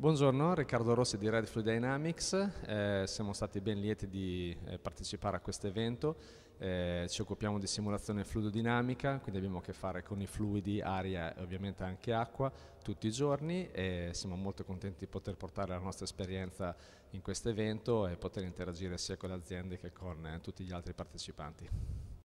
Buongiorno, Riccardo Rossi di Red Fluid Dynamics, eh, siamo stati ben lieti di eh, partecipare a questo evento, eh, ci occupiamo di simulazione fluidodinamica, quindi abbiamo a che fare con i fluidi, aria e ovviamente anche acqua tutti i giorni e siamo molto contenti di poter portare la nostra esperienza in questo evento e poter interagire sia con le aziende che con eh, tutti gli altri partecipanti.